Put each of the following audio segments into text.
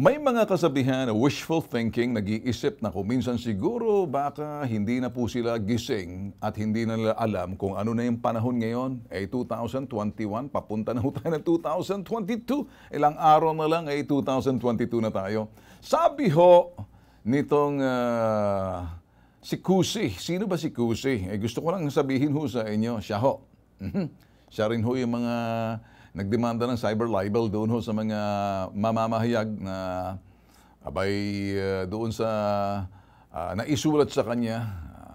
May mga kasabihan na wishful thinking, nag-iisip na minsan siguro baka hindi na po sila gising at hindi na nila alam kung ano na yung panahon ngayon. Eh 2021, papunta na tayo ng 2022. Ilang araw na lang, eh 2022 na tayo. Sabi ho nitong uh, si Kusi. Sino ba si Kusi? Eh gusto ko lang sabihin ho sa inyo, siya ho. Mhm. siya rin ho yung mga nagdemanda ng cyber libel doon ho sa mga mamamahayag na abay uh, doon sa uh, naisulat sa kanya uh,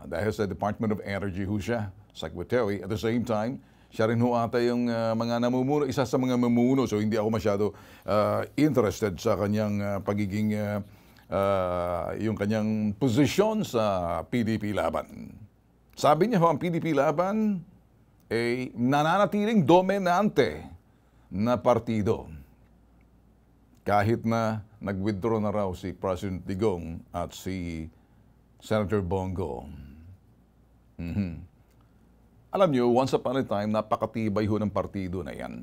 dahil sa Department of Energy ho siya, secretary. At the same time, siya rin ho ata yung uh, mga namumuno, isa sa mga mamuno. So hindi ako masyado uh, interested sa kanyang uh, pagiging, uh, uh, yung kanyang posisyon sa PDP laban. Sabi niya ho, ang PDP laban ay nananatiling dominante na partido. Kahit na nag-withdraw na raw si President Digong at si Senator Bongo. Mm-hmm. Alam nyo, once upon a time, napakatibay ho ng partido na yan.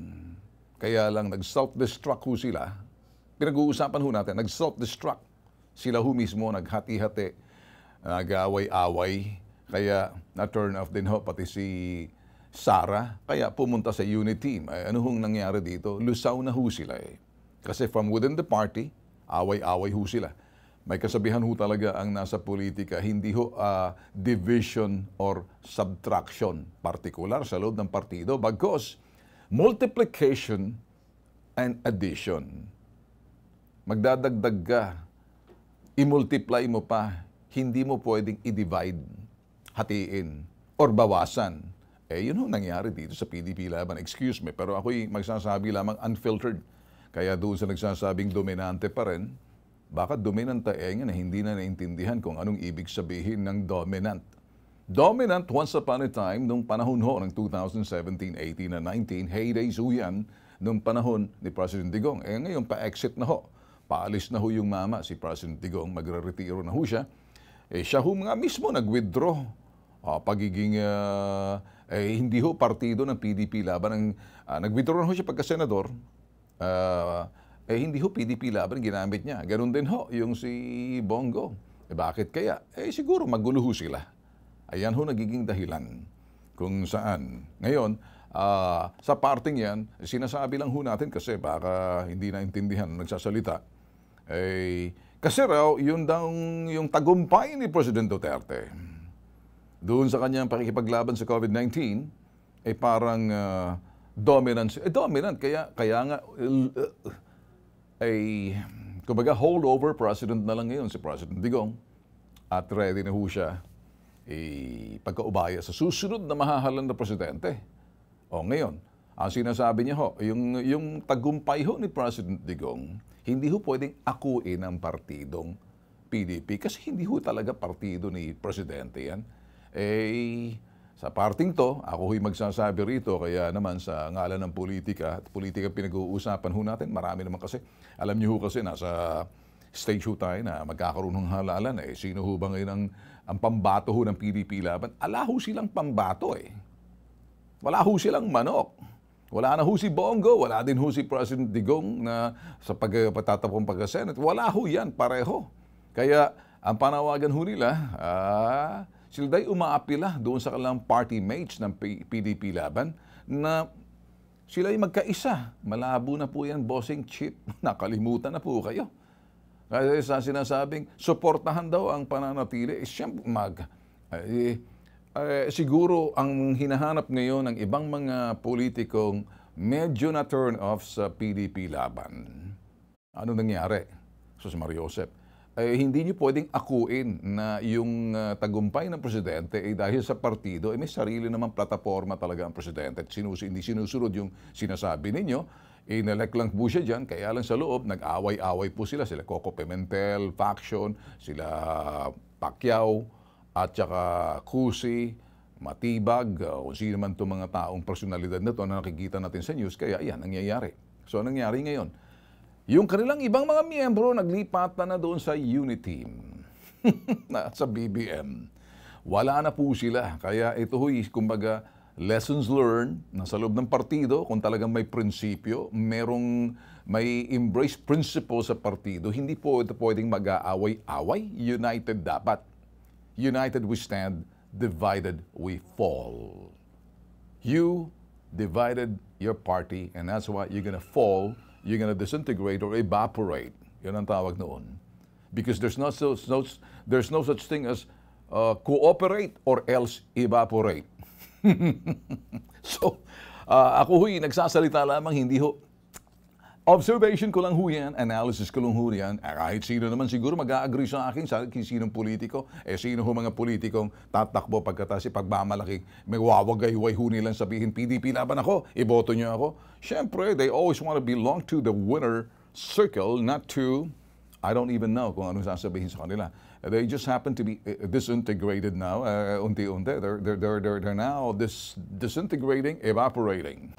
Kaya lang nag-self-destruct ho sila. Pinag-uusapan ho natin, nag-self-destruct. Sila ho mismo naghati-hati, nag-away-away. Kaya na-turn off din ho pati si Sarah, kaya pumunta sa unit team. Ay, ano hong nangyari dito? Lusaw na ho sila eh. Kasi from within the party, away-away ho sila. May kasabihan ho talaga ang nasa politika, hindi ho uh, division or subtraction, particular sa loob ng partido, bagkos multiplication and addition. Magdadagdag ka, i-multiply mo pa, hindi mo pwedeng i-divide, hatiin, or bawasan eh, yun ho nangyari dito sa PDP laban. Excuse me, pero ako'y magsasabi lamang unfiltered. Kaya doon sa nagsasabing dominante pa rin, baka dominante eh nga na hindi na naintindihan kung anong ibig sabihin ng dominant. Dominant once upon a time, nung panahon ho ng 2017, 18, and 19, heydays ho yan, nung panahon ni President Digong. Eh ngayon, pa-exit na ho. Paalis na ho yung mama, si President Digong, magre-retiro na ho siya. Eh siya ho nga mismo nag-withdraw uh, pagiging uh, eh, hindi ho partido ng PDP laban ng uh, nag ho siya pagka senador uh, eh hindi ho PDP laban ginamit niya ganun din ho yung si Bongo eh, bakit kaya eh siguro magulo ho sila ayan ho nagiging dahilan kung saan ngayon uh, sa parting yan sinasabi lang ho natin kasi baka hindi naintindihan nagsasalita eh kasi raw yun daw yung tagumpay ni President Duterte doon sa kanyang pakikipaglaban sa COVID-19, ay eh parang uh, ah, dominance. Eh, dominant, kaya, kaya nga, uh, ay, kumbaga, holdover president na lang ngayon si President Digong. At ready na ho siya eh, pagkaubaya sa susunod na mahahalan na presidente. O ngayon, ang sinasabi niya ho, yung, yung tagumpay ho ni President Digong, hindi ho pwedeng akuin ang partidong PDP kasi hindi ho talaga partido ni Presidente yan. Eh, sa parting to, ako ho'y magsasabi rito, kaya naman sa ngalan ng politika, at politika pinag-uusapan ho natin, marami naman kasi. Alam niyo ho kasi, nasa stage ho tayo na magkakaroon ng halalan. Eh. Sino ho ba ngayon ang, ang pambato ho ng PDP laban? Ala ho silang pambato eh. Wala ho silang manok. Wala na ho si Bongo, wala din ho si President Digong na sa pagpatatapong pagka-Senate. Wala ho yan, pareho. Kaya ang panawagan ho nila, ah, sila dahil umaapila doon sa kanilang party mates ng PDP laban na sila'y magkaisa. Malabo na po yan, bossing chip. Nakalimutan na po kayo. Kaya sa sinasabing, suportahan daw ang pananatili. Eh, siyempre, mag... Eh, eh, siguro ang hinahanap ngayon ng ibang mga politikong medyo na turn off sa PDP laban. Ano nangyari? Sus Mario Joseph, ay eh, hindi niyo pwedeng akuin na yung uh, tagumpay ng presidente ay dahil sa partido, eh, may sarili naman plataforma talaga ang presidente. At sinus hindi sinusunod yung sinasabi ninyo. Inelect lang po siya dyan, kaya lang sa loob, nag-away-away po sila. Sila Coco Pimentel, Faction, sila Pacquiao, at saka Cusi, Matibag, o ah, sino man itong mga taong personalidad na to na nakikita natin sa news. Kaya yan, nangyayari. So, anong nangyari ngayon? Yung kanilang ibang mga miyembro naglipat na doon sa Unity na sa BBM. Wala na po sila. Kaya ito ho'y kumbaga lessons learned na sa loob ng partido kung talagang may prinsipyo, merong may embrace principle sa partido, hindi po ito pwedeng mag-aaway-away. United dapat. United we stand, divided we fall. You divided your party and that's why you're gonna fall you're going to disintegrate or evaporate. Yan ang tawag noon. Because there's no, so, no, there's no such thing as uh, cooperate or else evaporate. so, uh, ako ho'y nagsasalita lamang, hindi ho Observation ko lang ho yan, analysis ko lang ho yan. Eh, kahit sino naman siguro mag-agree sa akin sa akin sinong politiko. Eh sino ho mga politikong tatakbo pagkatasi pagmamalaki. May wawagay-way ho nilang sabihin, PDP laban ako, iboto niyo ako. Siyempre, they always want to belong to the winner circle, not to, I don't even know kung anong sasabihin sa kanila. They just happen to be eh, disintegrated now, uh, unti-unti. They're, they're, they're, they're, now dis disintegrating, evaporating.